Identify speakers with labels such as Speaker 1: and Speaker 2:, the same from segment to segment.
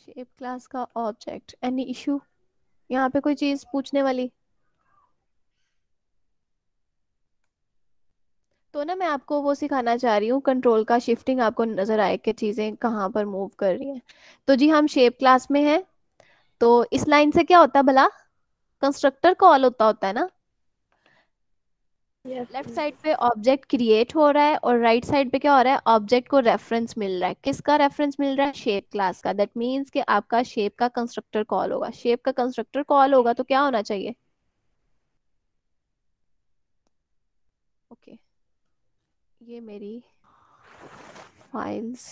Speaker 1: Shape class का object any issue यहाँ पे कोई चीज पूछने वाली तो ना मैं आपको वो सिखाना चाह रही हूँ कंट्रोल का शिफ्टिंग आपको नजर आए कि चीजें कहाँ पर मूव कर रही हैं तो जी हम शेप क्लास में हैं तो इस लाइन से क्या होता है भला कंस्ट्रक्टर कॉल होता होता है ना लेफ्ट साइड पे ऑब्जेक्ट क्रिएट हो रहा है और राइट right साइड पे क्या हो रहा है ऑब्जेक्ट को रेफरेंस मिल रहा है किसका रेफरेंस मिल रहा है शेप क्लास का दैट मीन्स कि आपका शेप का कंस्ट्रक्टर कॉल होगा शेप का कंस्ट्रक्टर कॉल होगा तो क्या होना चाहिए ओके okay. ये मेरी फाइल्स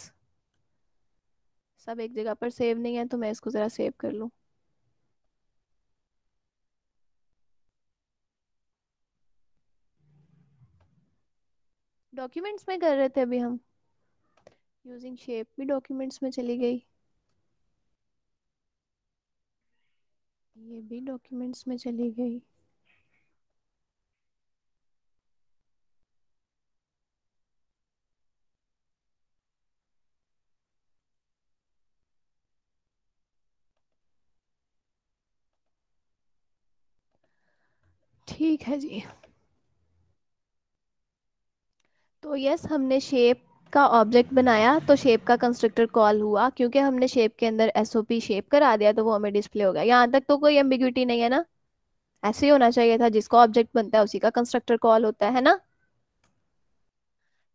Speaker 1: सब एक जगह पर सेव नहीं है तो मैं इसको जरा सेव कर लूँ डॉक्यूमेंट्स में कर रहे थे अभी हम यूजिंग शेप भी डॉक्यूमेंट्स में चली गई ये भी डॉक्यूमेंट्स में चली गई ठीक है जी तो यस हमने शेप का ऑब्जेक्ट बनाया तो शेप का कंस्ट्रक्टर कॉल हुआ क्योंकि हमने शेप के अंदर एसओपी शेप करा दिया तो वो हमें डिस्प्ले हो गया यहाँ तक तो कोई एम्बिग्यूटी नहीं है ना ऐसे ही होना चाहिए था जिसका ऑब्जेक्ट बनता है उसी का कंस्ट्रक्टर कॉल होता है, है ना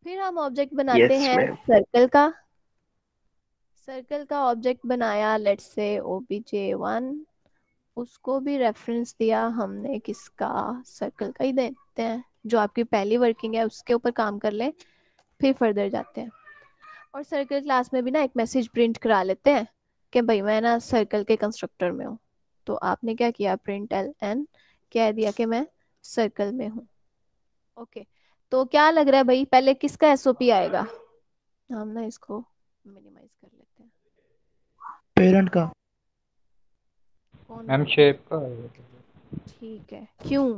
Speaker 1: फिर हम ऑब्जेक्ट बनाते yes, हैं सर्कल का सर्कल का ऑब्जेक्ट बनाया लेट्स से ओबीजे वन उसको भी रेफरेंस दिया हमने किसका सर्कल का ही देते हैं जो आपकी पहली वर्किंग है उसके ऊपर काम कर लें फिर फर्दर जाते हैं और सर्कल क्लास में भी ना एक मैसेज प्रिंट करा लेते हैं कि भाई मैं ना सर्कल के कंस्ट्रक्टर में हूँ तो आपने क्या किया प्रिंट एल एन कह दिया कि मैं सर्कल में हूँ ओके तो क्या लग रहा है भाई पहले किसका एसओपी आएगा हम ना इसको मिनिमाइज कर लेते हैं पेरेंट का मैम शेप का ठीक है क्यों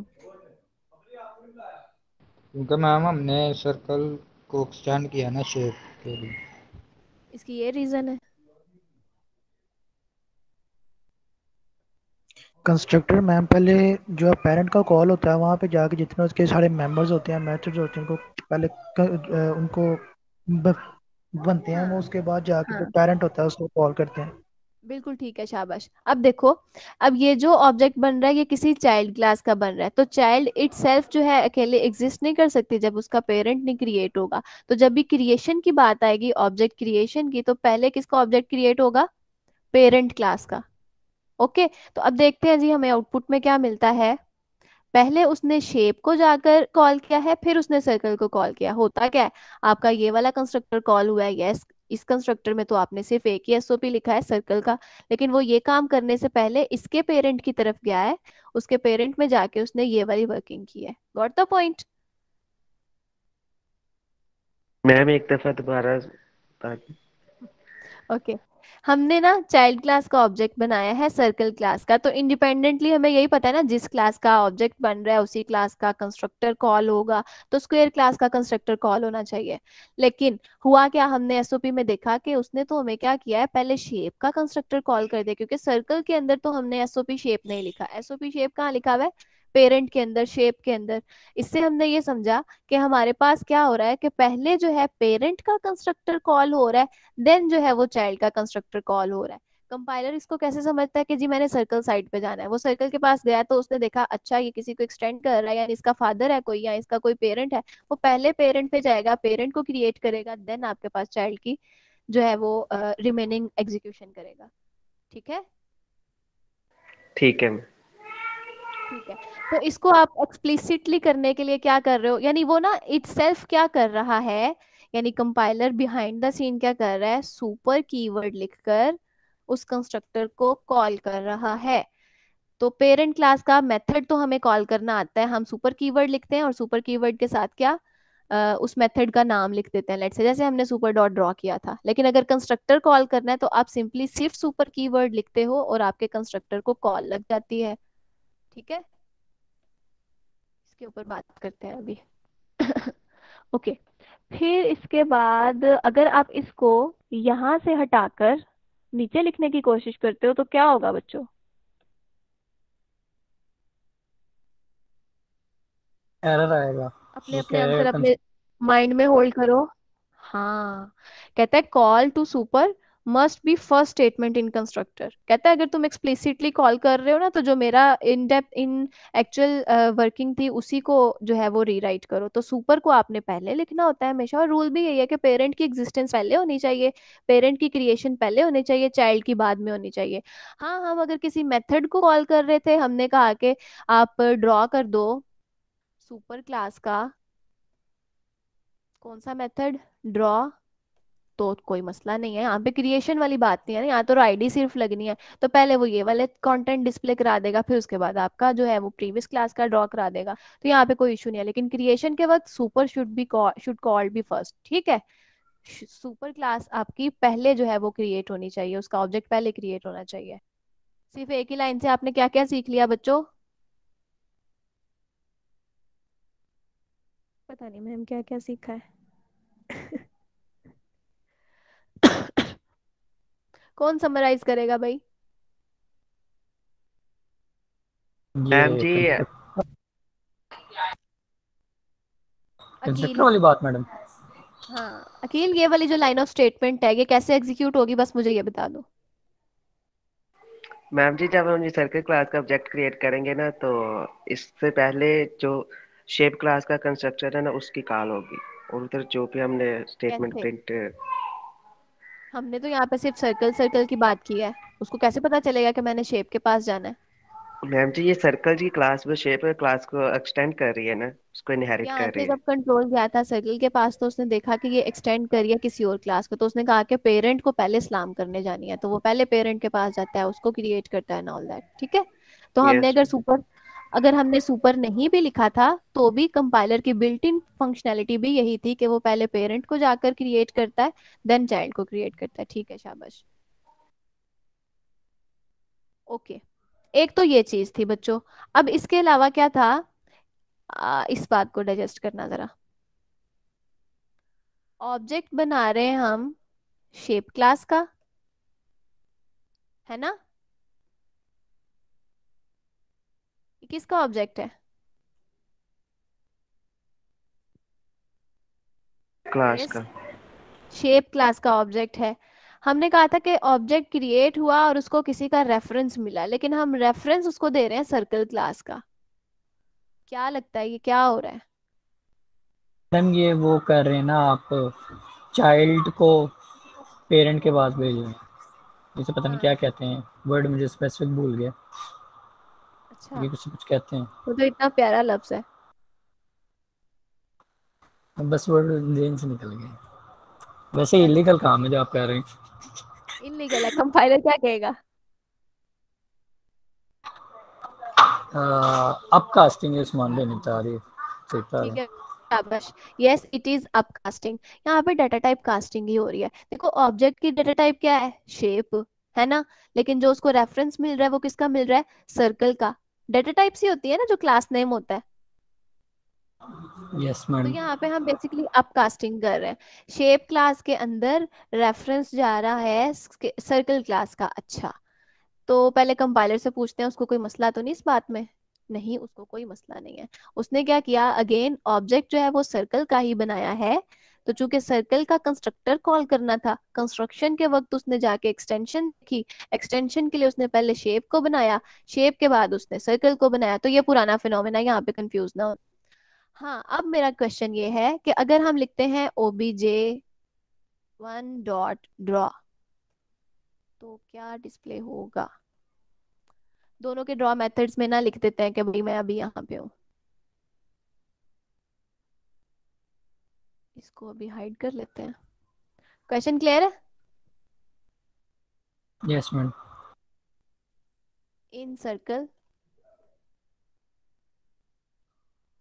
Speaker 1: क्योंकि मैम हमने सर्कल को एक्सटेंड किया ना शेप के लिए इसकी ये रीजन है कंस्ट्रक्टर मैम पहले जो है पेरेंट का कॉल होता है वहाँ पे जाके जितने उसके सारे मेंबर्स होते हैं मेथड्स होते हैं उनको पहले उनको बनते हैं वो उसके बाद जाके हाँ। जो पेरेंट होता है उसको कॉल करते हैं बिल्कुल ठीक है शाबाश अब देखो अब ये जो ऑब्जेक्ट बन रहा है ये किसी चाइल्ड क्लास का बन रहा है तो चाइल्ड इट जो है अकेले एग्जिस्ट नहीं कर सकती जब उसका पेरेंट नहीं क्रिएट होगा तो जब भी क्रिएशन की बात आएगी ऑब्जेक्ट क्रिएशन की तो पहले किसका ऑब्जेक्ट क्रिएट होगा पेरेंट क्लास का ओके तो अब देखते हैं जी हमें आउटपुट में क्या मिलता है पहले उसने शेप को जाकर कॉल किया है फिर उसने सर्कल को कॉल किया होता क्या है आपका ये वाला कंस्ट्रक्टर कॉल हुआ है यस इस कंस्ट्रक्टर में तो आपने सिर्फ एक ही एसओपी लिखा है सर्कल का लेकिन वो ये काम करने से पहले इसके पेरेंट की तरफ गया है उसके पेरेंट में जाके उसने ये वाली वर्किंग की है गॉट द पॉइंट मैम एक दफा दोबारा ओके okay. हमने ना चाइल्ड क्लास का ऑब्जेक्ट बनाया है सर्कल क्लास का तो इंडिपेंडेंटली हमें यही पता है ना जिस क्लास का ऑब्जेक्ट बन रहा है उसी क्लास का कंस्ट्रक्टर कॉल होगा तो स्क्वेयर क्लास का कंस्ट्रक्टर कॉल होना चाहिए लेकिन हुआ क्या हमने एसओपी में देखा कि उसने तो हमें क्या किया है पहले शेप का कंस्ट्रक्टर कॉल कर दिया क्योंकि सर्कल के अंदर तो हमने एसओपी शेप नहीं लिखा एसओपी शेप कहाँ लिखा हुआ है पेरेंट के अंदर शेप के अंदर इससे हमने ये समझा कि हमारे पास क्या हो रहा है कि पहले जो है पेरेंट का कंस्ट्रक्टर कॉल हो रहा है देन जो है वो चाइल्ड का कंस्ट्रक्टर कॉल हो रहा है कंपाइलर इसको कैसे समझता है कि जी मैंने सर्कल साइड पे जाना है वो सर्कल के पास गया तो उसने देखा अच्छा ये किसी को एक्सटेंड कर रहा है या इसका फादर है कोई या इसका कोई पेरेंट है वो पहले पेरेंट पे जाएगा पेरेंट को क्रिएट करेगा देन आपके पास चाइल्ड की जो है वो रिमेनिंग uh, एग्जीक्यूशन करेगा ठीक है ठीक है ठीक है तो इसको आप एक्सप्लिसिटली करने के लिए क्या कर रहे हो यानी वो ना इट क्या कर रहा है यानी कंपाइलर बिहाइंड द सीन क्या कर रहा है सुपर कीवर्ड लिखकर उस कंस्ट्रक्टर को कॉल कर रहा है तो पेरेंट क्लास का मेथड तो हमें कॉल करना आता है हम सुपर कीवर्ड लिखते हैं और सुपर कीवर्ड के साथ क्या आ, उस मेथड का नाम लिख देते हैं लेट से जैसे हमने सुपर डॉट ड्रॉ किया था लेकिन अगर कंस्ट्रक्टर कॉल करना है तो आप सिंपली सिर्फ सुपर कीवर्ड लिखते हो और आपके कंस्ट्रक्टर को कॉल लग जाती है ठीक है इसके ऊपर बात करते हैं अभी ओके okay. फिर इसके बाद अगर आप इसको यहां से हटाकर नीचे लिखने की कोशिश करते हो तो क्या होगा बच्चों एरर आएगा अपने अपने आंसर अपने माइंड में होल्ड करो हाँ कहता है call to super must be first statement in constructor कहता है अगर तुम एक्सप्लिसिटली कॉल कर रहे हो ना तो जो मेरा in depth in actual working थी उसी को जो है वो रीराइट करो तो सुपर को आपने पहले लिखना होता है हमेशा और रूल भी यही है कि पेरेंट की एग्जिस्टेंस पहले होनी चाहिए पेरेंट की क्रिएशन पहले होनी चाहिए चाइल्ड की बाद में होनी चाहिए हाँ हम अगर किसी मेथड को कॉल कर रहे थे हमने कहा कि आप ड्रॉ कर दो सुपर क्लास का कौन सा मेथड ड्रॉ तो कोई मसला नहीं है यहाँ पे क्रिएशन वाली बात नहीं है ना यहाँ तो आईडी सिर्फ लगनी है तो पहले वो ये वाले कंटेंट डिस्प्ले करा देगा फिर उसके बाद आपका जो है वो प्रीवियस क्लास का ड्रॉ करा देगा तो यहाँ पे कोई इशू नहीं है लेकिन क्रिएशन के वक्त super should be should called be first ठीक है सुपर क्लास आपकी पहले जो है वो क्रिएट होनी चाहिए उसका ऑब्जेक्ट पहले क्रिएट होना चाहिए सिर्फ एक ही लाइन से आपने क्या क्या सीख लिया बच्चों पता नहीं मैम क्या क्या सीखा है कौन समराइज करेगा भाई मैम जी कंसेप्ट वाली बात मैडम हाँ अकील ये वाली जो लाइन ऑफ स्टेटमेंट है ये कैसे एग्जीक्यूट होगी बस मुझे ये बता दो मैम जी जब हम सर्कल क्लास का ऑब्जेक्ट क्रिएट करेंगे ना तो इससे पहले जो शेप क्लास का कंस्ट्रक्चर है ना उसकी कॉल होगी और उधर जो भी हमने स्टेटमेंट प्रिंट हमने तो यहाँ पे सिर्फ सर्कल सर्कल की बात की है उसको कैसे पता चलेगा कि मैंने शेप के पास जाना है मैम जी ये सर्कल जी क्लास में शेप है क्लास को एक्सटेंड कर रही है ना उसको इनहेरिट कर रही है जब कंट्रोल गया था सर्कल के पास तो उसने देखा कि ये एक्सटेंड कर रही है किसी और क्लास को तो उसने कहा कि पेरेंट को पहले सलाम करने जानी है तो वो पहले पेरेंट के पास जाता है उसको क्रिएट करता है एंड ऑल दैट ठीक है तो हमने अगर सुपर अगर हमने सुपर नहीं भी लिखा था तो भी कंपाइलर की बिल्ट इन फंक्शनैलिटी भी यही थी कि वो पहले पेरेंट को जाकर क्रिएट करता है देन चाइल्ड को क्रिएट करता है ठीक है शाबाश ओके okay. एक तो ये चीज थी बच्चों अब इसके अलावा क्या था आ, इस बात को डाइजेस्ट करना जरा ऑब्जेक्ट बना रहे हैं हम शेप क्लास का है ना किसका ऑब्जेक्ट है क्लास का शेप क्लास का ऑब्जेक्ट है हमने कहा था कि ऑब्जेक्ट क्रिएट हुआ और उसको किसी का रेफरेंस मिला लेकिन हम रेफरेंस उसको दे रहे हैं सर्कल क्लास का क्या लगता है ये क्या हो रहा है मैम ये वो कर रहे हैं ना आप चाइल्ड को पेरेंट के पास भेज रहे हैं इसे पता नहीं हाँ। क्या कहते हैं वर्ड मुझे स्पेसिफिक भूल गया अच्छा ये कुछ कुछ कहते हैं वो तो इतना प्यारा लफ्ज है बस वर्ड लेन से निकल गए वैसे इलीगल काम है जो आप कह रहे हैं इलीगल है कंपाइलर क्या कहेगा अपकास्टिंग इस मानले नहीं तारीफ ठीक है शाबाश यस इट इज अपकास्टिंग यहाँ पे डाटा टाइप कास्टिंग ही हो रही है देखो ऑब्जेक्ट की डाटा टाइप क्या है शेप है ना लेकिन जो उसको रेफरेंस मिल रहा है वो किसका मिल रहा है सर्कल का डेटा टाइप्स ही होती है ना जो क्लास नेम होता है यस मैम तो यहाँ पे हम बेसिकली अपकास्टिंग कर रहे हैं शेप क्लास के अंदर रेफरेंस जा रहा है सर्कल क्लास का अच्छा तो पहले कंपाइलर से पूछते हैं उसको कोई मसला तो नहीं इस बात में नहीं उसको कोई मसला नहीं है उसने क्या किया अगेन ऑब्जेक्ट जो है वो सर्कल का ही बनाया है तो चूंकि सर्कल का कंस्ट्रक्टर कॉल करना था कंस्ट्रक्शन के वक्त उसने जाके एक्सटेंशन की एक्सटेंशन के लिए उसने पहले शेप को बनाया शेप के बाद उसने सर्कल को बनाया तो ये पुराना फिनोमिना यहाँ पे कंफ्यूज ना हो हाँ अब मेरा क्वेश्चन ये है कि अगर हम लिखते हैं ओबीजे वन डॉट ड्रॉ तो क्या डिस्प्ले होगा दोनों के ड्रॉ मेथड्स में ना लिख देते हैं कि भाई मैं अभी यहाँ पे हूँ इसको अभी हाइड कर लेते हैं क्वेश्चन क्लियर है यस मैम इन सर्कल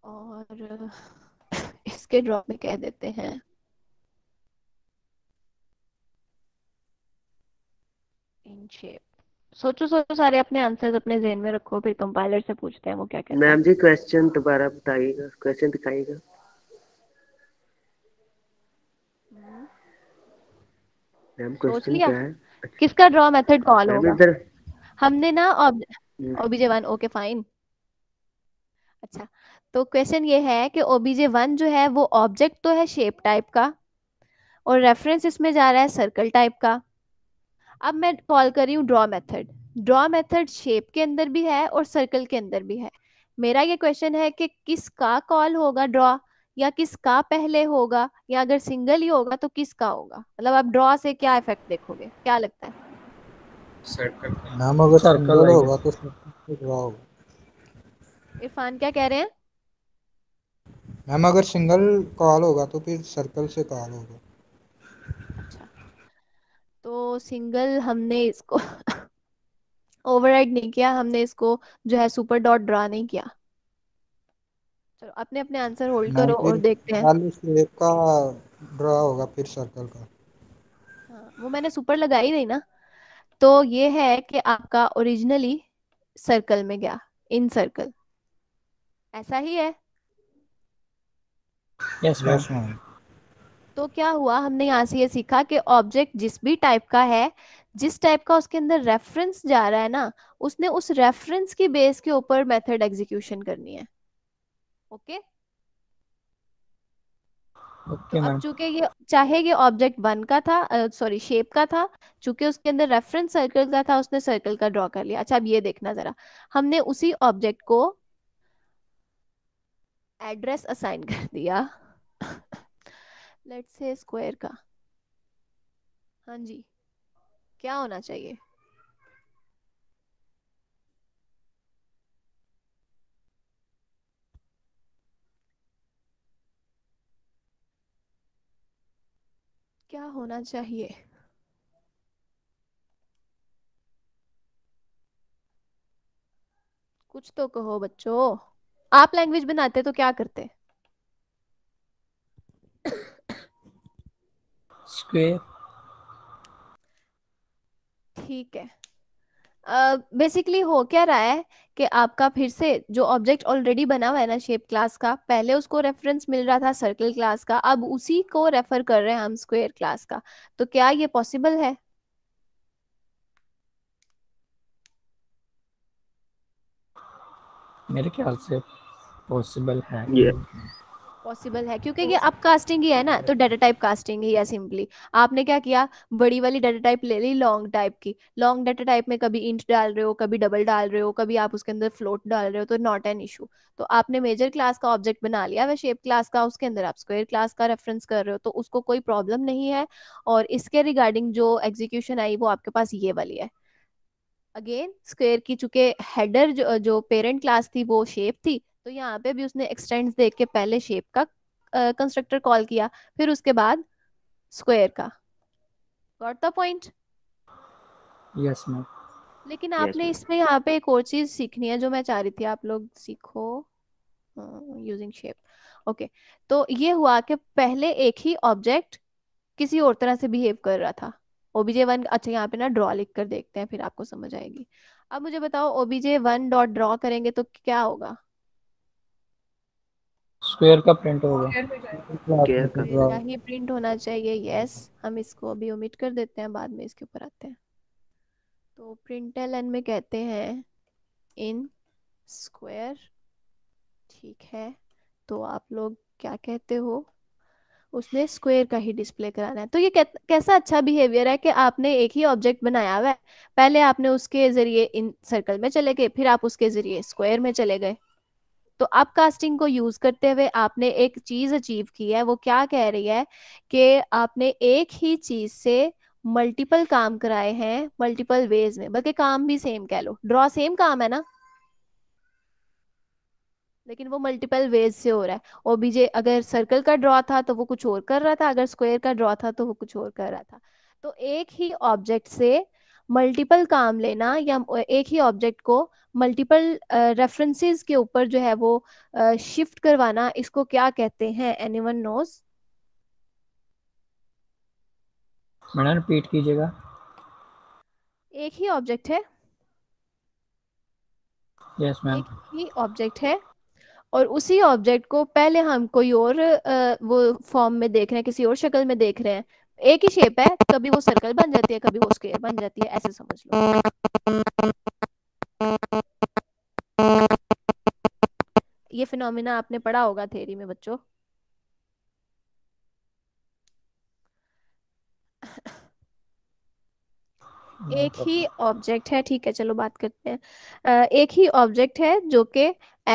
Speaker 1: और इसके ड्रॉप में कह देते हैं इन शेप सोचो सोचो सारे अपने आंसर्स अपने जेन में रखो फिर कंपाइलर से पूछते हैं वो क्या कहते हैं मैम जी क्वेश्चन दोबारा बताइएगा क्वेश्चन दिखाइएगा किसका ड्रॉ मेथड कॉल होगा हमने ना ओबीजे वन ओके फाइन अच्छा तो क्वेश्चन ये है कि ओबीजे वन जो है वो ऑब्जेक्ट तो है शेप टाइप का और रेफरेंस इसमें जा रहा है सर्कल टाइप का अब मैं कॉल कर रही हूँ draw method draw method shape के अंदर भी है और सर्कल के अंदर भी है मेरा ये क्वेश्चन है कि किसका कॉल होगा ड्रॉ या किसका पहले होगा या अगर सिंगल ही होगा तो किसका होगा मतलब आप ड्रॉ से क्या इफेक्ट देखोगे क्या लगता है नाम अगर सर्कल होगा तो ड्रॉ होगा इरफान क्या कह रहे हैं मैम अगर सिंगल कॉल होगा तो फिर सर्कल से कॉल होगा अच्छा तो सिंगल हमने इसको ओवरराइड नहीं किया हमने इसको जो है सुपर डॉट ड्रा नहीं किया करो अपने अपने आंसर होल्ड करो और देखते हैं का ड्रा होगा फिर सर्कल का हाँ, वो मैंने सुपर लगाई नहीं ना तो ये है कि आपका ओरिजिनली सर्कल में गया इन सर्कल ऐसा ही है यस yes, तो क्या हुआ हमने यहाँ से ये सीखा कि ऑब्जेक्ट जिस भी टाइप का है जिस टाइप का उसके अंदर रेफरेंस जा रहा है ना उसने उस रेफरेंस की बेस के ऊपर मेथड एग्जीक्यूशन करनी है ओके okay, अब चूंकि ये चाहे ये ऑब्जेक्ट वन का था सॉरी uh, शेप का था चूंकि उसके अंदर रेफरेंस सर्कल का था उसने सर्कल का ड्रॉ कर लिया अच्छा अब ये देखना जरा हमने उसी ऑब्जेक्ट को एड्रेस असाइन कर दिया लेट्स से स्क्वायर का हाँ जी क्या होना चाहिए क्या होना चाहिए कुछ तो कहो बच्चों आप लैंग्वेज बनाते तो क्या करते ठीक है बेसिकली uh, हो क्या रहा है कि आपका फिर से जो ऑब्जेक्ट ऑलरेडी बना हुआ है ना शेप क्लास का पहले उसको रेफरेंस मिल रहा था सर्कल क्लास का अब उसी को रेफर कर रहे हैं हम स्क्वायर क्लास का तो क्या ये पॉसिबल है मेरे ख्याल से पॉसिबल है yeah. पॉसिबल है क्योंकि ये अब कास्टिंग ही है ना तो डेटा टाइप कास्टिंग ही है सिंपली आपने क्या किया बड़ी वाली डेटा टाइप ले ली लॉन्ग टाइप की लॉन्ग डेटा टाइप में कभी इंट डाल रहे हो कभी डबल डाल रहे हो कभी आप उसके अंदर फ्लोट डाल रहे हो तो नॉट एन इशू तो आपने मेजर क्लास का ऑब्जेक्ट बना लिया वह शेप क्लास का उसके अंदर आप स्क्वेयर क्लास का रेफरेंस कर रहे हो तो उसको कोई प्रॉब्लम नहीं है और इसके रिगार्डिंग जो एग्जीक्यूशन आई वो आपके पास ये वाली है अगेन स्क्वेयर की चूंकि हेडर जो, जो पेरेंट क्लास थी वो शेप थी तो यहाँ पे भी उसने एक्सटेंड देख के पहले शेप का कंस्ट्रक्टर कॉल किया फिर उसके बाद स्क्वायर का got the point yes ma'am लेकिन yes, आपने इसमें यहाँ पे एक और चीज सीखनी है जो मैं चाह रही थी आप लोग सीखो यूजिंग शेप ओके तो ये हुआ कि पहले एक ही ऑब्जेक्ट किसी और तरह से बिहेव कर रहा था ओबीजे वन अच्छा यहाँ पे ना ड्रॉ लिख कर देखते हैं फिर आपको समझ आएगी अब मुझे बताओ ओबीजे वन डॉट ड्रॉ करेंगे तो क्या होगा स्क्वायर का प्रिंट होगा स्क्वायर का ही प्रिंट होना चाहिए यस हम इसको अभी ओमिट कर देते हैं बाद में इसके ऊपर आते हैं तो एन में कहते हैं इन स्क्वायर ठीक है तो आप लोग क्या कहते हो उसने स्क्वायर का ही डिस्प्ले कराना है तो ये कैसा अच्छा बिहेवियर है कि आपने एक ही ऑब्जेक्ट बनाया हुआ है पहले आपने उसके जरिए इन सर्कल में चले गए फिर आप उसके जरिए स्क्वायर में चले गए तो अप कास्टिंग को यूज करते हुए आपने एक चीज अचीव की है वो क्या कह रही है कि आपने एक ही चीज से मल्टीपल काम कराए हैं मल्टीपल वेज में बल्कि काम भी सेम कह लो ड्रॉ सेम काम है ना लेकिन वो मल्टीपल वेज से हो रहा है ओबीजे अगर सर्कल का ड्रॉ था तो वो कुछ और कर रहा था अगर स्क्वायर का ड्रॉ था तो वो कुछ और कर रहा था तो एक ही ऑब्जेक्ट से मल्टीपल काम लेना या एक ही ऑब्जेक्ट को मल्टीपल रेफरेंसेस के ऊपर जो है वो शिफ्ट करवाना इसको क्या कहते हैं एनीवन नोज मैडम रिपीट कीजिएगा एक ही ऑब्जेक्ट है यस मैम एक ही ऑब्जेक्ट है और उसी ऑब्जेक्ट को पहले हम कोई और वो फॉर्म में देख रहे हैं किसी और शक्ल में देख रहे हैं एक ही शेप है कभी वो सर्कल बन जाती है कभी वो स्क्वायर बन जाती है ऐसे समझ लो ये फिनोमिना आपने पढ़ा होगा थेरी में बच्चों हाँ, एक ही तो। ऑब्जेक्ट है ठीक है चलो बात करते हैं एक ही ऑब्जेक्ट है जो के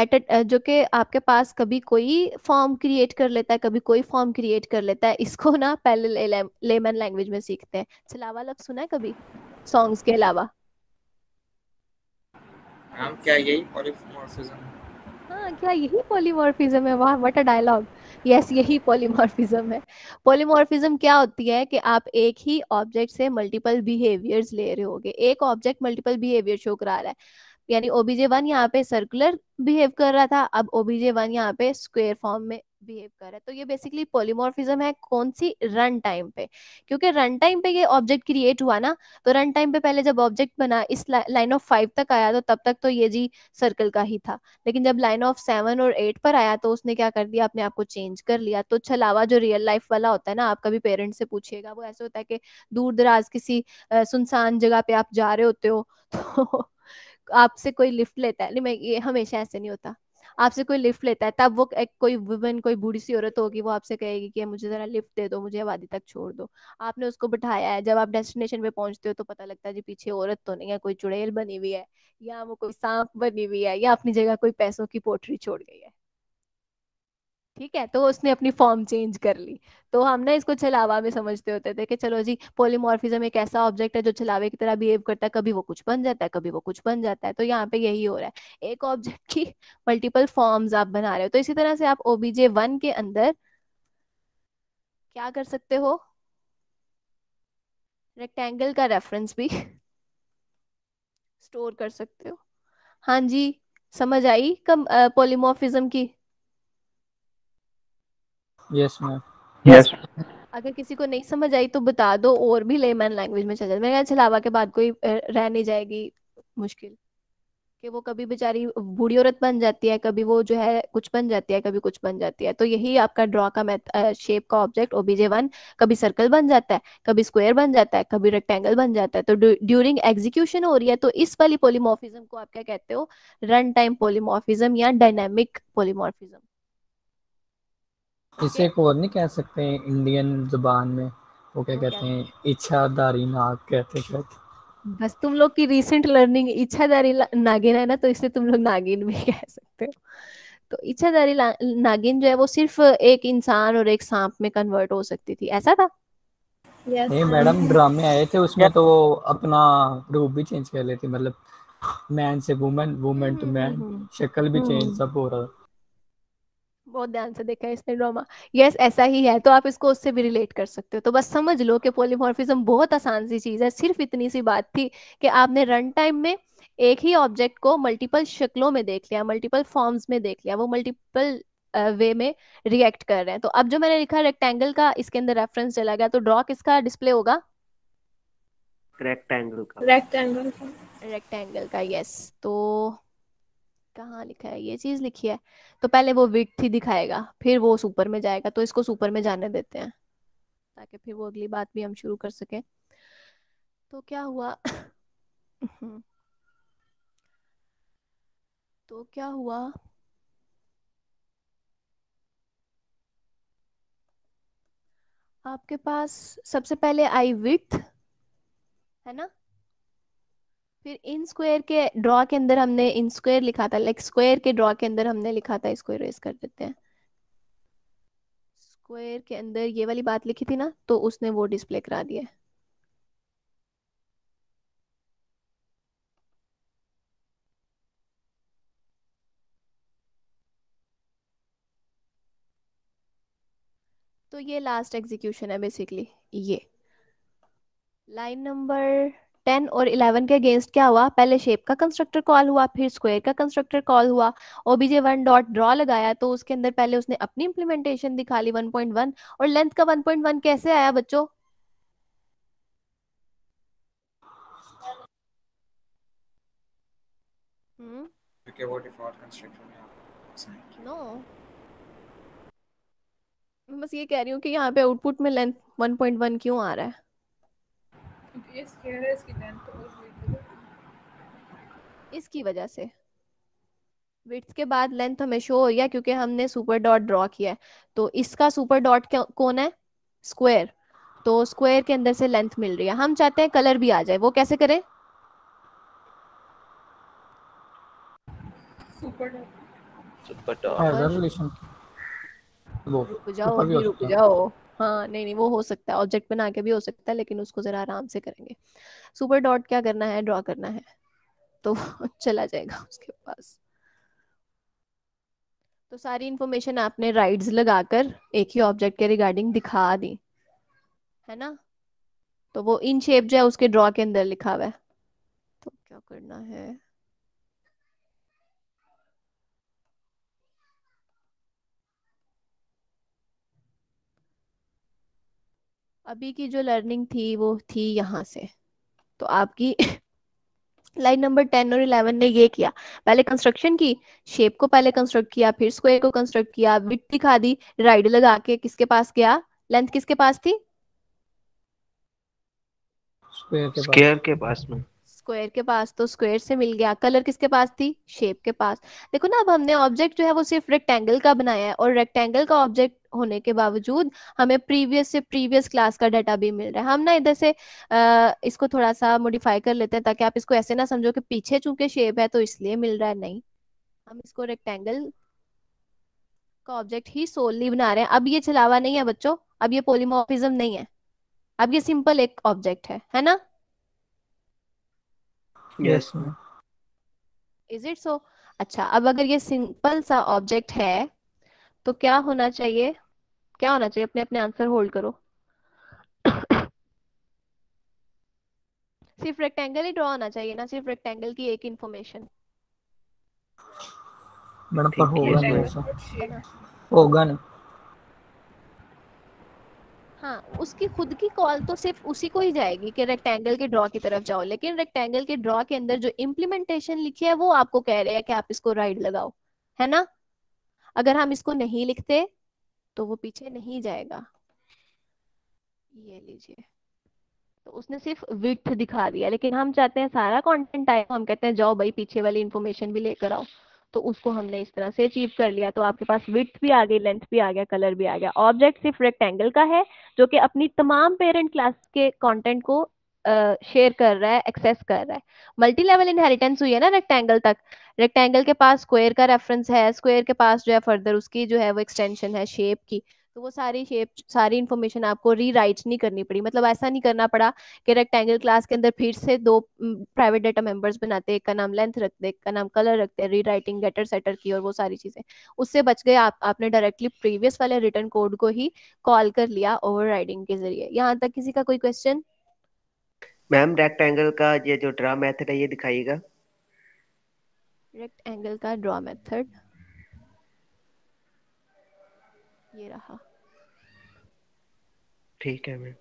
Speaker 1: एट जो के आपके पास कभी कोई फॉर्म क्रिएट कर लेता है कभी कोई फॉर्म क्रिएट कर लेता है इसको ना पहले ले, लेमन लैंग्वेज में सीखते हैं सलावा लफ्ज सुना है कभी सॉन्ग्स के अलावा क्या यही पॉलीमॉर्फिज्म हाँ क्या यही पॉलीमॉर्फिज्म है वाह what a dialogue yes yes, यही पॉलीमॉर्फिज्म है पॉलीमॉर्फिज्म क्या होती है कि आप एक ही ऑब्जेक्ट से मल्टीपल बिहेवियर्स ले रहे होगे एक ऑब्जेक्ट मल्टीपल बिहेवियर शो करा रहा है यानी ओबीजे वन यहाँ पे सर्कुलर बिहेव कर रहा था अब ओबीजे वन यहाँ पे स्क्वेयर फॉर्म में बिहेव कर रहा है तो ये बेसिकली पोलिमॉर्फिज्म है कौन सी रन टाइम पे क्योंकि रन टाइम पे ये ऑब्जेक्ट क्रिएट हुआ ना तो रन टाइम पे पहले जब ऑब्जेक्ट बना इस लाइन ऑफ फाइव तक आया तो तब तक तो ये जी सर्कल का ही था लेकिन जब लाइन ऑफ सेवन और एट पर आया तो उसने क्या कर दिया अपने आप को चेंज कर लिया तो छलावा जो रियल लाइफ वाला होता है ना आप कभी पेरेंट्स से पूछिएगा वो ऐसे होता है कि दूर दराज किसी सुनसान जगह पे आप जा रहे होते हो तो आपसे कोई लिफ्ट लेता है नहीं मैं ये हमेशा ऐसे नहीं होता आपसे कोई लिफ्ट लेता है तब वो एक कोई वुमेन कोई बूढ़ी सी औरत होगी वो आपसे कहेगी कि मुझे जरा लिफ्ट दे दो मुझे आबादी तक छोड़ दो आपने उसको बिठाया है जब आप डेस्टिनेशन पे पहुंचते हो तो पता लगता है जी पीछे औरत तो नहीं है कोई चुड़ैल बनी हुई है या वो कोई सांप बनी हुई है या अपनी जगह कोई पैसों की पोटरी छोड़ गई है ठीक है तो उसने अपनी फॉर्म चेंज कर ली तो हम ना इसको छलावा में समझते होते थे कि चलो जी पोलीमॉर्फिज्म एक ऐसा ऑब्जेक्ट है जो छलावे की तरह बिहेव करता है कभी वो कुछ बन जाता है कभी वो कुछ बन जाता है तो यहाँ पे यही हो रहा है एक ऑब्जेक्ट की मल्टीपल फॉर्म्स आप बना रहे हो तो इसी तरह से आप ओबीजे वन के अंदर क्या कर सकते हो रेक्टेंगल का रेफरेंस भी स्टोर कर सकते हो हाँ जी समझ आई कम पोलिमोफिज्म की यस मैम यस अगर किसी को नहीं समझ आई तो बता दो और भी लेमैन लैंग्वेज में चल जाए छलावा के बाद कोई रह नहीं जाएगी मुश्किल कि वो कभी बेचारी बूढ़ी औरत बन जाती है कभी वो जो है कुछ बन जाती है कभी कुछ बन जाती है तो यही आपका ड्रॉ का शेप का ऑब्जेक्ट ओबीजे वन कभी सर्कल बन जाता है कभी स्क्वायर बन जाता है कभी रेक्टेंगल बन जाता है तो ड्यूरिंग एग्जीक्यूशन हो रही है तो इस वाली पोलिमोफिज्म को आप क्या कहते हो रन टाइम पोलिमोफिज्म या डायनेमिक पोलिमोफिज्म इसे एक और नहीं कह सकते हैं इंडियन जुबान में वो क्या कहते हैं इच्छाधारी नाग कहते हैं शायद बस तुम लोग की रीसेंट लर्निंग इच्छाधारी नागिन है ना तो इसलिए तुम लोग नागिन भी कह सकते हो तो इच्छाधारी नागिन जो है वो सिर्फ एक इंसान और एक सांप में कन्वर्ट हो सकती थी ऐसा था yes. नहीं हाँ। मैडम ड्रामे आए थे उसमें yeah. तो वो अपना रूप भी चेंज कर लेती मतलब मैन से वुमेन वुमेन टू मैन शक्ल भी चेंज हम्म। सब हो रहा था बहुत ध्यान से देखा है इसने ड्रामा यस yes, ऐसा ही है तो आप इसको उससे भी रिलेट कर सकते हो तो बस समझ लो कि पोलिमोर्फिज्म बहुत आसान सी चीज है सिर्फ इतनी सी बात थी कि आपने रन टाइम में एक ही ऑब्जेक्ट को मल्टीपल शक्लों में देख लिया मल्टीपल फॉर्म्स में देख लिया वो मल्टीपल वे uh, में रिएक्ट कर रहे हैं तो अब जो मैंने लिखा रेक्टेंगल का इसके अंदर रेफरेंस चला गया तो ड्रॉ किसका डिस्प्ले होगा रेक्टेंगल का रेक्टेंगल का रेक्टेंगल का यस तो कहाँ लिखा है ये चीज लिखी है तो पहले वो विक थी दिखाएगा फिर वो सुपर में जाएगा तो इसको सुपर में जाने देते हैं ताकि फिर वो अगली बात भी हम शुरू कर सके तो क्या हुआ हम्म। तो क्या हुआ आपके पास सबसे पहले आई विथ है ना फिर इन स्क्वायर के ड्रॉ के अंदर हमने इन स्क्वायर लिखा था लाइक स्क्वायर के ड्रॉ के अंदर हमने लिखा था इसको इरेज कर देते हैं स्क्वायर के अंदर ये वाली बात लिखी थी ना तो उसने वो डिस्प्ले करा दिया तो ये लास्ट एग्जीक्यूशन है बेसिकली ये लाइन नंबर टेन और इलेवन के अगेंस्ट क्या हुआ पहले शेप का कंस्ट्रक्टर कॉल हुआ फिर स्क्वायर का कंस्ट्रक्टर कॉल हुआ ओबीजे वन डॉट ड्रॉ लगाया तो उसके अंदर पहले उसने अपनी इम्प्लीमेंटेशन दिखा ली वन पॉइंट वन और लेंथ का वन पॉइंट वन कैसे आया बच्चों नो हम्म। मैं बस ये कह रही हूँ कि यहाँ पे आउटपुट में लेंथ 1.1 क्यों आ रहा है इसकी वजह से विड्थ के बाद लेंथ हमें शो हो गया क्योंकि हमने सुपर डॉट ड्रॉ किया है तो इसका सुपर डॉट कौन है स्क्वायर तो स्क्वायर के अंदर से लेंथ मिल रही है हम चाहते हैं कलर भी आ जाए वो कैसे करें सुपर डॉट हाँ, रुक जाओ रुक जाओ हाँ नहीं नहीं वो हो सकता है ऑब्जेक्ट बना के भी हो सकता है लेकिन उसको जरा आराम से करेंगे सुपर डॉट क्या करना है ड्रॉ करना है तो चला जाएगा उसके पास तो सारी इंफॉर्मेशन आपने राइड्स लगाकर एक ही ऑब्जेक्ट के रिगार्डिंग दिखा दी है ना तो वो इन शेप जो है उसके ड्रॉ के अंदर लिखा हुआ है तो क्या करना है अभी की जो लर्निंग थी वो थी यहाँ से तो आपकी लाइन नंबर टेन और इलेवन ने ये किया पहले कंस्ट्रक्शन की शेप को पहले कंस्ट्रक्ट किया फिर स्क्वायर को कंस्ट्रक्ट किया विट दिखा दी राइड लगा के किसके पास गया लेंथ किसके पास थी स्क्वायर के पास में स्क्वायर के पास तो स्क्वायर से मिल गया कलर किसके पास थी शेप के पास देखो ना अब हमने ऑब्जेक्ट जो है वो सिर्फ रेक्टेंगल का बनाया है और रेक्टेंगल का ऑब्जेक्ट होने के बावजूद हमें प्रीवियस से प्रीवियस क्लास का डाटा भी मिल रहा है हम ना इधर से आ, इसको थोड़ा सा मॉडिफाई कर लेते हैं ताकि आप इसको ऐसे ना समझो कि पीछे चूंकि शेप है तो इसलिए मिल रहा है नहीं हम इसको रेक्टेंगल का ऑब्जेक्ट ही सोलली बना रहे हैं अब ये चलावा नहीं है बच्चों अब ये पोलिमोफिज्म नहीं है अब ये सिंपल एक ऑब्जेक्ट है है ना यस इज इट सो अच्छा अब अगर ये सिंपल सा ऑब्जेक्ट है तो क्या होना चाहिए क्या होना चाहिए अपने अपने आंसर होल्ड करो सिर्फ रेक्टेंगल ही ड्रॉ होना चाहिए ना सिर्फ रेक्टेंगल की एक इन्फॉर्मेशन मैडम पर होगा होगा हाँ उसकी खुद की कॉल तो सिर्फ उसी को ही जाएगी कि रेक्टेंगल के ड्रॉ की तरफ जाओ लेकिन रेक्टेंगल के ड्रॉ के अंदर जो इम्प्लीमेंटेशन लिखी है वो आपको कह रहे हैं कि आप इसको राइट लगाओ है ना अगर हम इसको नहीं लिखते तो वो पीछे नहीं जाएगा ये लीजिए तो उसने सिर्फ विथ दिखा दिया लेकिन हम चाहते हैं सारा कंटेंट आए हम कहते हैं जाओ भाई पीछे वाली इन्फॉर्मेशन भी लेकर आओ तो उसको हमने इस तरह से अचीव कर लिया तो आपके पास विथ भी आ गई लेंथ भी आ गया कलर भी आ गया ऑब्जेक्ट सिर्फ रेक्टेंगल का है जो कि अपनी तमाम पेरेंट क्लास के कॉन्टेंट को शेयर कर रहा है एक्सेस कर रहा है मल्टी लेवल इनहेरिटेंस हुई है ना रेक्टेंगल तक रेक्टेंगल के पास स्क्वायर का रेफरेंस है स्क्वायर के पास जो है फर्दर उसकी जो है वो एक्सटेंशन है शेप की तो वो सारी शेप सारी इन्फॉर्मेशन आपको रीराइट नहीं करनी पड़ी मतलब ऐसा नहीं करना पड़ा कि रेक्टेंगल क्लास के अंदर फिर से दो प्राइवेट डाटा मेंबर्स बनाते एक का नाम लेंथ रखते एक का नाम कलर रखते रीराइटिंग गेटर सेटर की और वो सारी चीजें उससे बच गए आप आपने डायरेक्टली प्रीवियस वाले रिटर्न कोड को ही कॉल कर लिया ओवर के जरिए यहाँ तक किसी का कोई क्वेश्चन मैम रेक्टेंगल का ये जो ड्रा मेथड है ये दिखाइएगा रेक्टेंगल का ड्रा मेथड ये रहा ठीक है मैम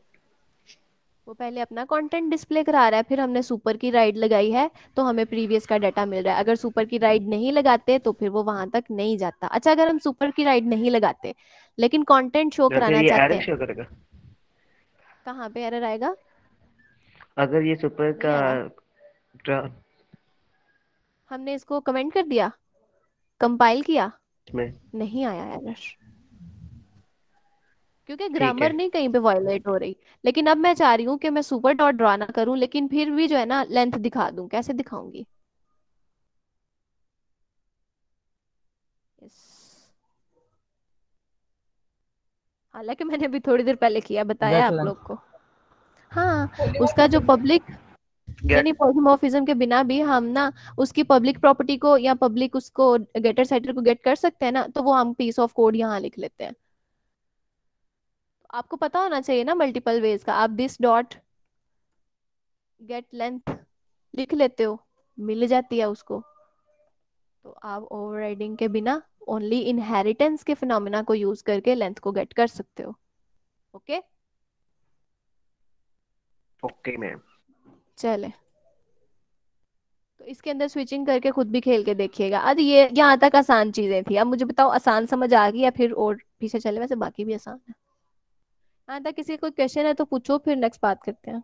Speaker 1: वो पहले अपना कंटेंट डिस्प्ले करा रहा है फिर हमने सुपर की राइड लगाई है तो हमें प्रीवियस का डाटा मिल रहा है अगर सुपर की राइड नहीं लगाते तो फिर वो वहां तक नहीं जाता अच्छा अगर हम सुपर की राइड नहीं लगाते लेकिन कंटेंट शो अच्छा, कराना चाहते हैं कहाँ पे एरर आएगा अगर ये सुपर का हमने इसको कमेंट कर दिया कंपाइल किया में नहीं आया एरर क्योंकि ग्रामर नहीं कहीं पे वायलेट हो रही लेकिन अब मैं चाह रही हूँ कि मैं सुपर डॉट ड्रा ना करूं लेकिन फिर भी जो है ना लेंथ दिखा दूं कैसे दिखाऊंगी हालांकि मैंने अभी थोड़ी देर पहले किया बताया आप लोग को हाँ उसका जो पब्लिक यानी पॉलीमॉर्फिज्म के बिना भी हम ना उसकी पब्लिक प्रॉपर्टी को या पब्लिक उसको गेटर सेटर को गेट कर सकते हैं ना तो वो हम पीस ऑफ कोड यहाँ लिख लेते हैं आपको पता होना चाहिए ना मल्टीपल वेज का आप दिस डॉट गेट लेंथ लिख लेते हो मिल जाती है उसको तो आप ओवरराइडिंग के बिना ओनली इनहेरिटेंस के फिनोमिना को यूज करके लेंथ को गेट कर सकते हो ओके okay? ओके मैम चले तो इसके अंदर स्विचिंग करके खुद भी खेल के देखिएगा अब ये यहाँ तक आसान चीजें थी अब मुझे बताओ आसान समझ आ गई या फिर और पीछे चले वैसे बाकी भी आसान है यहाँ तक किसी कोई क्वेश्चन है तो पूछो फिर नेक्स्ट बात करते हैं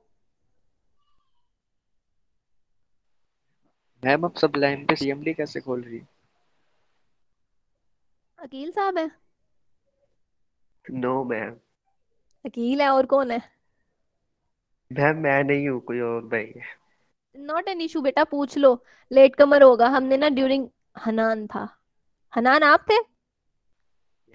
Speaker 1: मैम अब सब लाइन पे सीएमडी कैसे खोल रही अकील साहब है नो मैम अकील है और कौन है मैम मैं नहीं हूँ कोई और भाई है नॉट एन इशू बेटा पूछ लो लेट कमर होगा हमने ना ड्यूरिंग हनान था हनान आप थे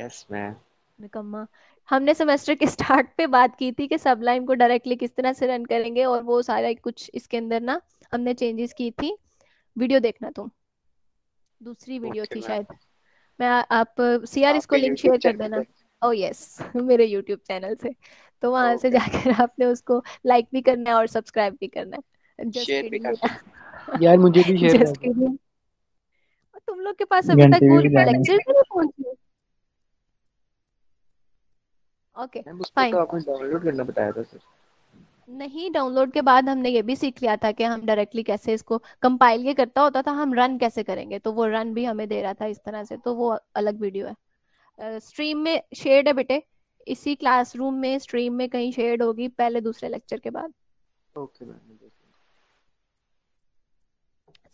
Speaker 1: यस मैम निकम्मा हमने सेमेस्टर के स्टार्ट पे बात की थी कि सबलाइन को डायरेक्टली किस तरह से रन करेंगे और वो सारा कुछ इसके अंदर ना हमने चेंजेस की थी वीडियो देखना तुम दूसरी वीडियो okay, थी शायद मैं आप सीआर इसको लिंक शेयर कर देना ओ oh, यस मेरे यूट्यूब चैनल से तो वहां से जाकर आपने उसको लाइक भी करना है और सब्सक्राइब भी करना है शेयर भी यार मुझे भी शेयर करना तुम लोग के पास अभी तक कोई लेक्चर नहीं पहुंचे ओके फाइन तो आपने डाउनलोड करना बताया था सर नहीं डाउनलोड के बाद हमने ये भी सीख लिया था कि हम डायरेक्टली कैसे इसको कंपाइल ये करता होता था हम रन कैसे करेंगे तो वो रन भी हमें दे रहा था इस तरह से तो वो अलग वीडियो है स्ट्रीम में शेड है बेटे इसी क्लासरूम में स्ट्रीम में कहीं शेड होगी पहले दूसरे लेक्चर के बाद ओके मैम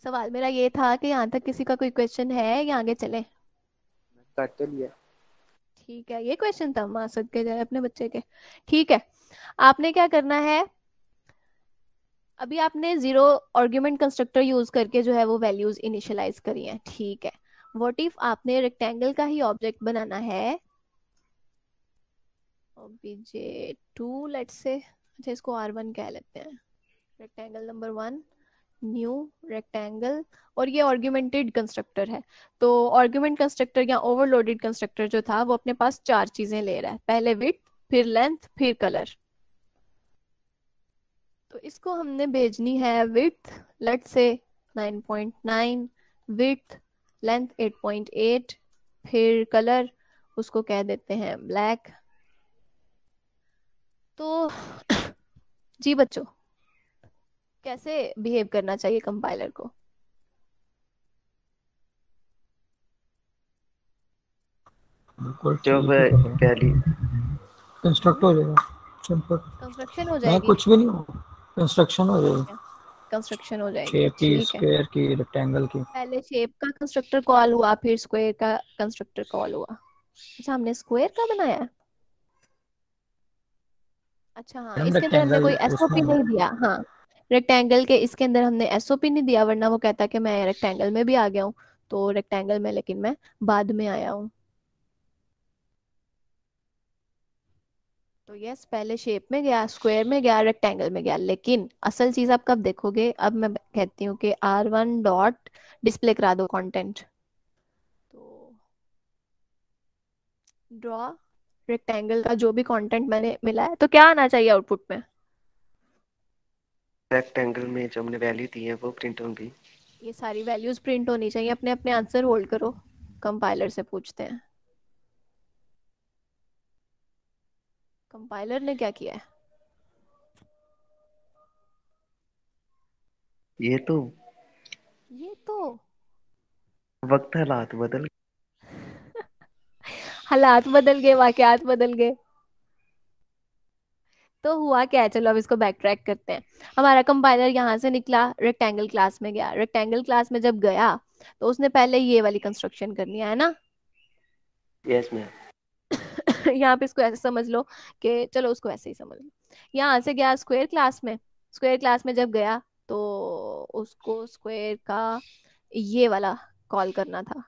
Speaker 1: सवाल मेरा ये था कि यहाँ तक किसी का कोई क्वेश्चन है या आगे चले ठीक है ये क्वेश्चन था मासद के जाए अपने बच्चे के ठीक है आपने क्या करना है अभी आपने जीरो आर्ग्यूमेंट कंस्ट्रक्टर यूज करके जो है वो वैल्यूज इनिशियलाइज करी हैं ठीक है वॉट इफ आपने रेक्टेंगल का ही ऑब्जेक्ट बनाना है ओबीजे टू लेट से अच्छा इसको आर वन कह लेते हैं rectangle number one new rectangle और ये ऑर्ग्यूमेंटेड कंस्ट्रक्टर है तो ऑर्ग्यूमेंट कंस्ट्रक्टर या ओवरलोडेड कंस्ट्रक्टर जो था वो अपने पास चार चीजें ले रहा है पहले विथ फिर लेंथ फिर कलर तो इसको हमने भेजनी है विथ लेट से nine point nine with length 8.8 फिर कलर उसको कह देते हैं ब्लैक तो जी बच्चों कैसे बिहेव करना चाहिए कंपाइलर को जब पहली कंस्ट्रक्ट हो जाएगा सिंपल कंस्ट्रक्शन हो जाएगा कुछ भी नहीं हो कंस्ट्रक्शन हो जाएगा कंस्ट्रक्शन हो जाएगी शेप की स्क्वायर की रेक्टेंगल की पहले शेप का कंस्ट्रक्टर कॉल हुआ फिर स्क्वायर का कंस्ट्रक्टर कॉल हुआ अच्छा हमने स्क्वायर का बनाया अच्छा हाँ इसके अंदर हमने कोई एसओपी नहीं दिया हाँ रेक्टेंगल के इसके अंदर हमने एसओपी नहीं दिया वरना वो कहता कि मैं रेक्टेंगल में भी आ गया हूँ तो रेक्टेंगल में लेकिन मैं बाद में आया हूँ तो यस पहले शेप में गया स्क्वायर में गया रेक्टेंगल में गया लेकिन असल चीज आप कब देखोगे अब मैं कहती हूँ कि आर वन डॉट डिस्प्ले करा दो कंटेंट तो ड्रॉ रेक्टेंगल का जो भी कंटेंट मैंने मिला है तो क्या आना चाहिए आउटपुट में रेक्टेंगल में जो हमने वैल्यू दी है वो प्रिंट होंगी ये सारी वैल्यूज प्रिंट होनी चाहिए अपने अपने आंसर होल्ड करो कंपाइलर से पूछते हैं कंपाइलर ने क्या किया है ये तो ये तो वक्त हालात बदल हालात बदल गए वाकयात बदल गए तो हुआ क्या है चलो अब इसको बैक ट्रैक करते हैं हमारा कंपाइलर यहाँ से निकला रेक्टेंगल क्लास में गया रेक्टेंगल क्लास में जब गया तो उसने पहले ये वाली कंस्ट्रक्शन करनी है ना यस yes, मैम यहाँ पे इसको ऐसे समझ लो कि चलो उसको ऐसे ही समझ लो यहाँ से गया स्क्वेयर क्लास में स्क्वेयर क्लास में जब गया तो उसको स्क्वेयर का ये वाला कॉल करना था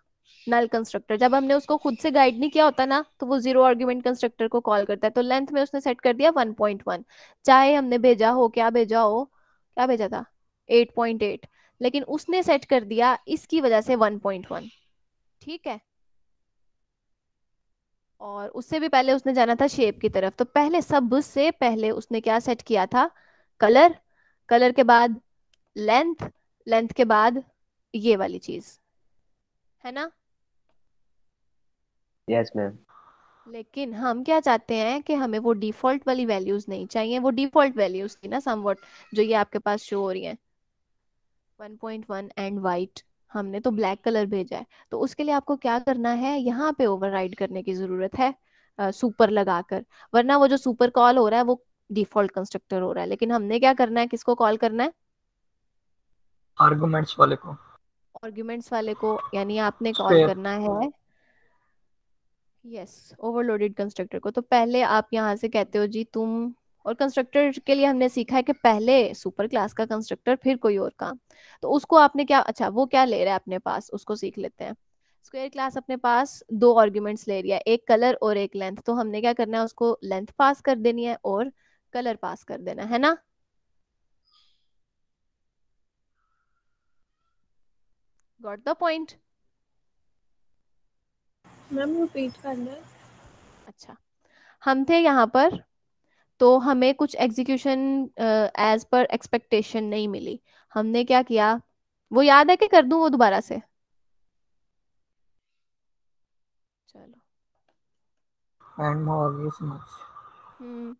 Speaker 1: नल कंस्ट्रक्टर जब हमने उसको खुद से गाइड नहीं किया होता ना तो वो जीरो आर्ग्यूमेंट कंस्ट्रक्टर को कॉल करता है तो लेंथ में उसने सेट कर दिया 1.1 चाहे हमने भेजा हो क्या भेजा हो क्या भेजा था 8.8 लेकिन उसने सेट कर दिया इसकी वजह से 1.1 ठीक है और उससे भी पहले उसने जाना था शेप की तरफ तो पहले सब से पहले उसने क्या सेट किया था कलर कलर के बाद लेंथ लेंथ के बाद ये वाली चीज है ना यस मैम लेकिन हम क्या चाहते हैं कि हमें वो डिफॉल्ट वाली वैल्यूज नहीं चाहिए वो डिफॉल्ट वैल्यूज थी ना समवट जो ये आपके पास शो हो रही है 1.1 एंड वाइट हमने तो ब्लैक कलर भेजा है तो उसके लिए आपको क्या करना है यहाँ पे ओवरराइड करने की जरूरत है सुपर लगाकर वरना वो जो सुपर कॉल हो रहा है वो डिफॉल्ट कंस्ट्रक्टर हो रहा है लेकिन हमने क्या करना है किसको कॉल करना है आर्गुमेंट्स वाले को आर्गुमेंट्स वाले को यानी आपने कॉल करना है यस ओवरलोडेड कंस्ट्रक्टर को तो पहले आप यहाँ से कहते हो जी तुम और कंस्ट्रक्टर के लिए हमने सीखा है कि पहले सुपर क्लास का कंस्ट्रक्टर फिर कोई और काम तो उसको आपने क्या अच्छा वो क्या ले रहा है अपने पास उसको सीख लेते हैं स्क्वायर क्लास अपने पास दो आर्ग्यूमेंट्स ले रही है एक कलर और एक लेंथ तो हमने क्या करना है उसको लेंथ पास कर देनी है और कलर पास कर देना है ना got the point ma'am repeat करना अच्छा हम थे यहाँ पर तो हमें कुछ एग्जीक्यूशन एज पर एक्सपेक्टेशन नहीं मिली हमने क्या किया वो याद है कि कर दू वो दोबारा से चलो and more much hmm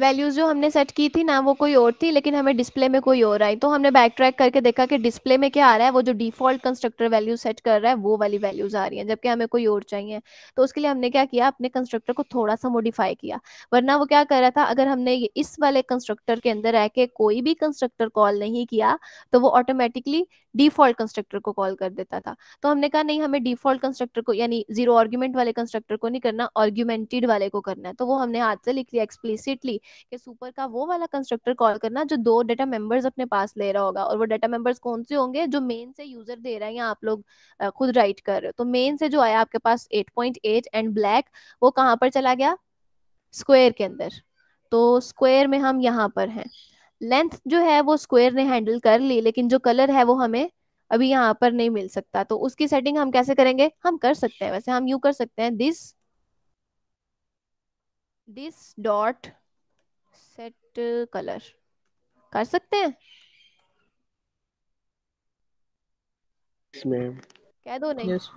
Speaker 1: values जो हमने सेट की थी ना वो कोई और थी लेकिन हमें डिस्प्ले में कोई और आई तो हमने बैक ट्रैक करके देखा कि डिस्प्ले में क्या आ रहा है वो जो डिफॉल्ट कंस्ट्रक्टर वैल्यू सेट कर रहा है वो वाली वैल्यूज आ रही है जबकि हमें कोई और चाहिए तो उसके लिए हमने क्या किया अपने कंस्ट्रक्टर को थोड़ा सा मोडिफाई किया वरना वो क्या कर रहा था अगर हमने इस वाले कंस्ट्रक्टर के अंदर रह के कोई भी कंस्ट्रक्टर कॉल नहीं किया तो वो ऑटोमेटिकली डिफॉल्ट कंस्ट्रक्टर को कॉल कर देता था तो हमने कहा नहीं हमें डिफॉल्ट कंस्ट्रक्टर को यानी जीरो आर्ग्यूमेंट वाले कंस्ट्रक्टर को नहीं करना आर्ग्यूमेंटेड वाले को करना है तो वो हमने हाथ से लिख लिया एक्सप्लिसिटली कि सुपर का वो वाला कंस्ट्रक्टर कॉल करना जो दो डेटा मेंबर्स अपने पास ले रहा होगा और वो डेटा मेंबर्स कौन से होंगे जो मेन से यूजर दे रहा है या आप लोग खुद राइट कर रहे हो तो मेन से जो आया आपके पास 8.8 एंड ब्लैक वो कहाँ पर चला गया स्क्वेयर के अंदर तो स्क्वेयर में हम यहाँ पर हैं लेंथ जो है वो स्क्वेयर ने हैंडल कर ली लेकिन जो कलर है वो हमें अभी यहाँ पर नहीं मिल सकता तो उसकी सेटिंग हम कैसे करेंगे हम कर सकते हैं वैसे हम यू कर सकते हैं दिस दिस डॉट कलर कर सकते हैं कह दो नहीं yes,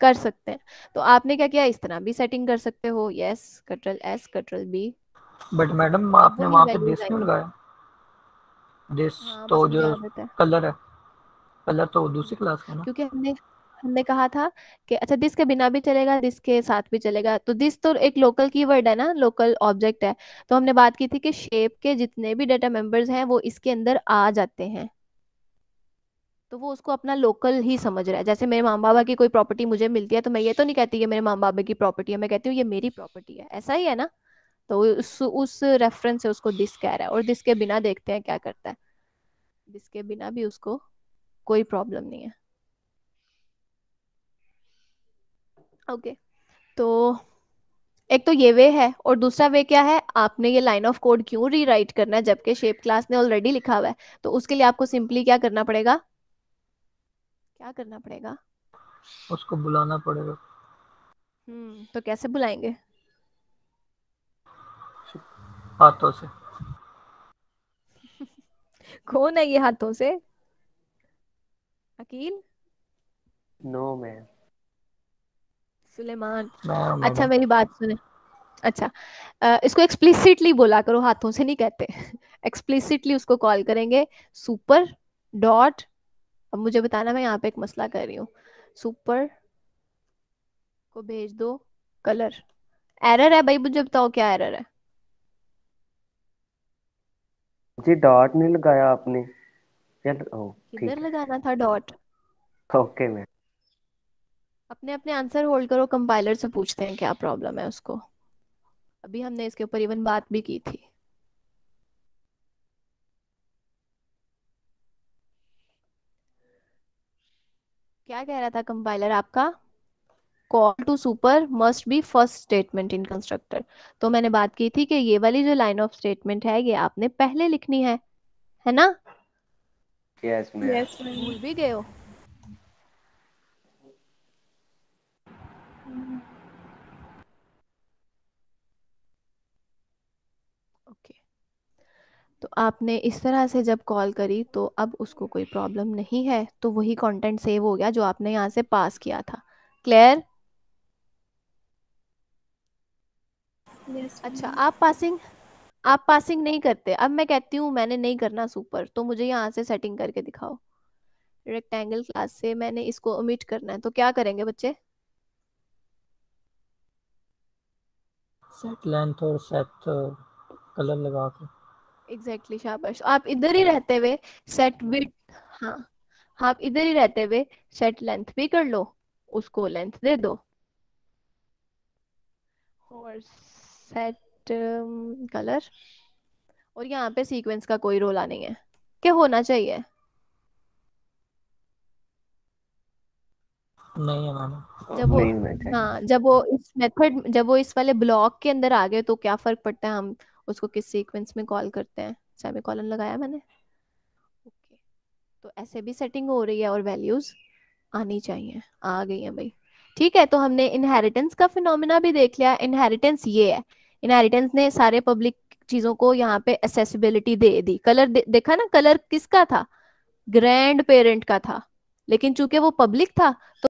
Speaker 1: कर सकते हैं तो आपने क्या किया इस तरह भी सेटिंग कर सकते हो yes control S control B but madam आपने वहां पे दिस क्यों लगाया दिस तो जो कलर है कलर तो दूसरी क्लास का ना क्योंकि हमने हमने कहा था कि अच्छा दिस के बिना भी चलेगा दिस के साथ भी चलेगा तो दिस तो एक लोकल कीवर्ड है ना लोकल ऑब्जेक्ट है तो हमने बात की थी कि शेप के जितने भी डाटा मेंबर्स हैं वो इसके अंदर आ जाते हैं तो वो उसको अपना लोकल ही समझ रहा है जैसे मेरे माम बाबा की कोई प्रॉपर्टी मुझे मिलती है तो मैं ये तो नहीं कहती कि मेरे माम बाबा की प्रॉपर्टी है मैं कहती हूँ ये मेरी प्रॉपर्टी है ऐसा ही है ना तो उस उस रेफरेंस से उसको दिस कह रहा है और दिस के बिना देखते हैं क्या करता है दिस के बिना भी उसको कोई प्रॉब्लम नहीं है ओके तो एक तो ये वे है और दूसरा वे क्या है आपने ये लाइन ऑफ कोड क्यों रीराइट करना है जबकि शेप क्लास ने ऑलरेडी लिखा हुआ है तो उसके लिए आपको सिंपली क्या करना पड़ेगा क्या करना पड़ेगा उसको बुलाना पड़ेगा हम्म तो कैसे बुलाएंगे हाथों से कौन है ये हाथों से Akeel no no, ma'am Suleman अच्छा मेरी बात सुने अच्छा इसको एक्सप्लिसिटली बोला करो हाथों से नहीं कहते एक्सप्लिसिटली उसको कॉल करेंगे सुपर डॉट अब मुझे बताना मैं यहाँ पे एक मसला कर रही हूँ सुपर को भेज दो कलर एरर है भाई मुझे बताओ क्या एरर है जी डॉट नहीं लगाया आपने चल ओ किधर लगाना था डॉट ओके मैम अपने अपने आंसर होल्ड करो कंपाइलर से पूछते हैं क्या प्रॉब्लम है उसको अभी हमने इसके ऊपर इवन बात भी की थी क्या कह रहा था कंपाइलर आपका call to super must be first statement in constructor तो मैंने बात की थी कि ये वाली जो लाइन ऑफ स्टेटमेंट है ये आपने पहले लिखनी है है ना यस yes, भूल yes, भी गए हो तो आपने इस तरह से जब कॉल करी तो अब उसको कोई प्रॉब्लम नहीं है तो वही कंटेंट सेव हो गया जो आपने यहाँ से पास किया था क्लियर yes, अच्छा आप पासिंग आप पासिंग नहीं करते अब मैं कहती हूँ मैंने नहीं करना सुपर तो मुझे यहाँ से सेटिंग करके दिखाओ रेक्टेंगल क्लास से मैंने इसको ओमिट करना है तो क्या करेंगे बच्चे सेट लेंथ और सेट कलर लगा के एग्जैक्टली exactly, शाबाश तो आप इधर ही रहते हुए सेट विथ हाँ आप इधर ही रहते हुए सेट लेंथ भी कर लो उसको लेंथ दे दो और सेट कलर um, और यहाँ पे सीक्वेंस का कोई रोल आने है क्या होना चाहिए नहीं जब वो हाँ जब वो इस मेथड जब वो इस वाले ब्लॉक के अंदर आ गए तो क्या फर्क पड़ता है हम उसको किस सीक्वेंस में कॉल करते हैं सेमी कॉलन लगाया मैंने ओके तो ऐसे भी सेटिंग हो रही है और वैल्यूज आनी चाहिए आ गई है भाई ठीक है तो हमने इनहेरिटेंस का फिनोमिना भी देख लिया इनहेरिटेंस ये है इनहेरिटेंस ने सारे पब्लिक चीजों को यहाँ पे एसेसिबिलिटी दे दी कलर दे, देखा ना कलर किसका था ग्रैंड पेरेंट का था लेकिन चूंकि वो पब्लिक था तो